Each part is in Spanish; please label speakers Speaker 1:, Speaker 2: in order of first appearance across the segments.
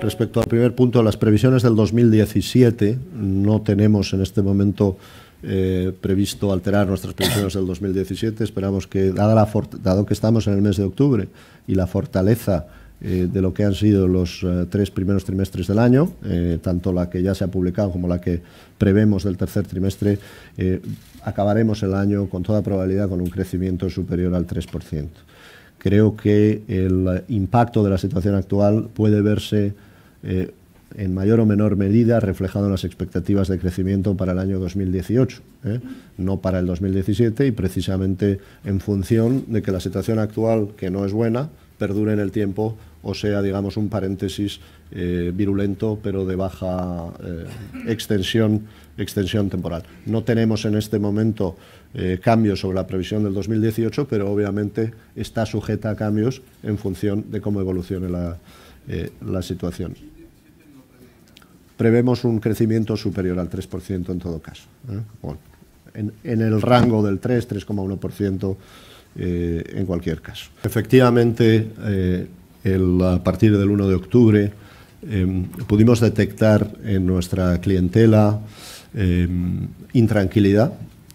Speaker 1: Respecto al primer punto, las previsiones del 2017, no tenemos en este momento eh, previsto alterar nuestras previsiones del 2017. Esperamos que, dado que estamos en el mes de octubre y la fortaleza eh, de lo que han sido los eh, tres primeros trimestres del año, eh, tanto la que ya se ha publicado como la que prevemos del tercer trimestre, acabaremos el año con toda probabilidad con un crecimiento superior al 3%. Creo que el impacto de la situación actual puede verse en mayor o menor medida reflejado en las expectativas de crecimiento para el año 2018, no para el 2017 y precisamente en función de que la situación actual, que no es buena, perdure en el tiempo o sea, digamos, un paréntesis eh, virulento pero de baja eh, extensión, extensión temporal. No tenemos en este momento eh, cambios sobre la previsión del 2018, pero obviamente está sujeta a cambios en función de cómo evolucione la, situación. Prevemos un crecimiento superior al 3% en todo caso, en, en, el rango del 3, 3,1% eh, en cualquier caso. Efectivamente, eh, a partir del 1 de octubre em, pudimos detectar en nuestra clientela em, intranquilidad,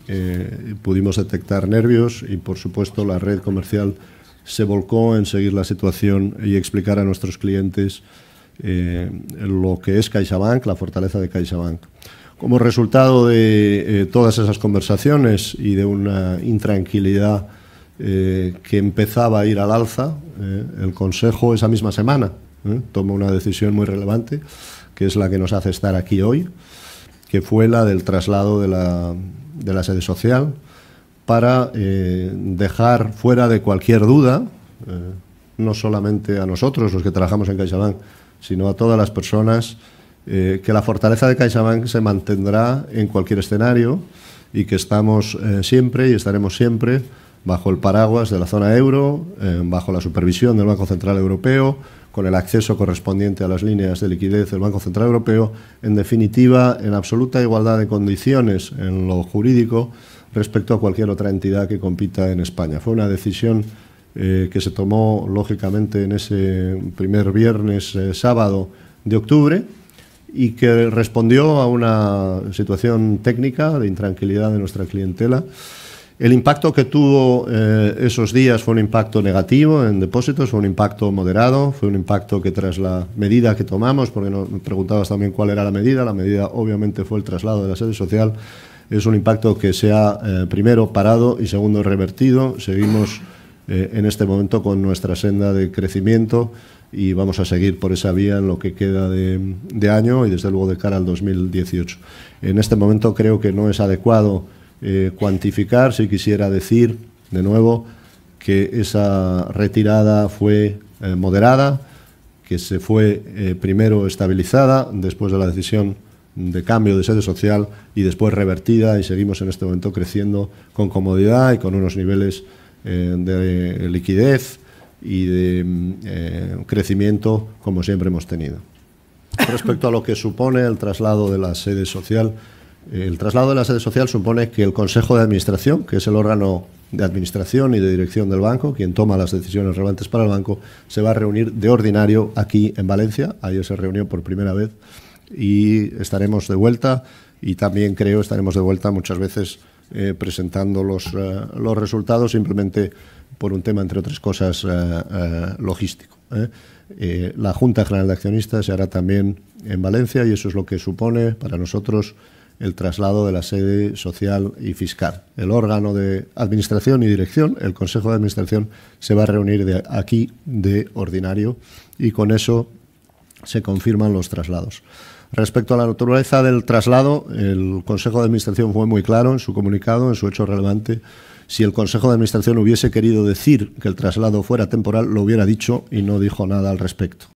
Speaker 1: eh, pudimos detectar nervios y, por supuesto, la red comercial se volcó en seguir la situación y explicar a nuestros clientes lo que es CaixaBank, la fortaleza de CaixaBank. Como resultado de todas esas conversaciones y de una intranquilidad eh, que empezaba a ir al alza, eh, el Consejo esa misma semana eh, tomó una decisión muy relevante, que es la que nos hace estar aquí hoy, que fue la del traslado de la, de la sede social para dejar fuera de cualquier duda, no solamente a nosotros los que trabajamos en CaixaBank, sino a todas las personas, que la fortaleza de CaixaBank se mantendrá en cualquier escenario y que estamos siempre y estaremos siempre bajo el paraguas de la zona euro, eh, bajo la supervisión del Banco Central Europeo, con el acceso correspondiente a las líneas de liquidez del Banco Central Europeo, en definitiva, en absoluta igualdad de condiciones en lo jurídico respecto a cualquier otra entidad que compita en España. Fue una decisión eh, que se tomó, lógicamente, en ese primer viernes, eh, sábado de octubre, y que respondió a una situación técnica de intranquilidad de nuestra clientela. El impacto que tuvo eh, esos días fue un impacto negativo en depósitos, fue un impacto moderado, fue un impacto que tras la medida que tomamos, porque nos preguntabas también cuál era la medida, la medida obviamente fue el traslado de la sede social, es un impacto que se ha eh, primero parado y segundo revertido. Seguimos eh, en este momento con nuestra senda de crecimiento y vamos a seguir por esa vía en lo que queda de, de año y desde luego de cara al 2018. En este momento creo que no es adecuado eh, cuantificar, si quisiera decir, de nuevo, que esa retirada fue eh, moderada, que se fue eh, primero estabilizada después de la decisión de cambio de sede social y después revertida y seguimos en este momento creciendo con comodidad y con unos niveles de liquidez y de mm, crecimiento como siempre hemos tenido. Respecto a lo que supone el traslado de la sede social, el traslado de la sede social supone que el Consejo de Administración, que es el órgano de administración y de dirección del banco, quien toma las decisiones relevantes para el banco, se va a reunir de ordinario aquí en Valencia. Ayer se reunió por primera vez y estaremos de vuelta y también creo estaremos de vuelta muchas veces eh, presentando eh, los, resultados simplemente por un tema, entre otras cosas, eh, logístico. la Junta General de Accionistas se hará también en Valencia y eso es lo que supone para nosotros el traslado de la sede social y fiscal. El órgano de administración y dirección, el Consejo de Administración, se va a reunir de aquí de ordinario y con eso se confirman los traslados. Respecto a la naturaleza del traslado, el Consejo de Administración fue muy claro en su comunicado, en su hecho relevante. Si el Consejo de Administración hubiese querido decir que el traslado fuera temporal, lo hubiera dicho y no dijo nada al respecto.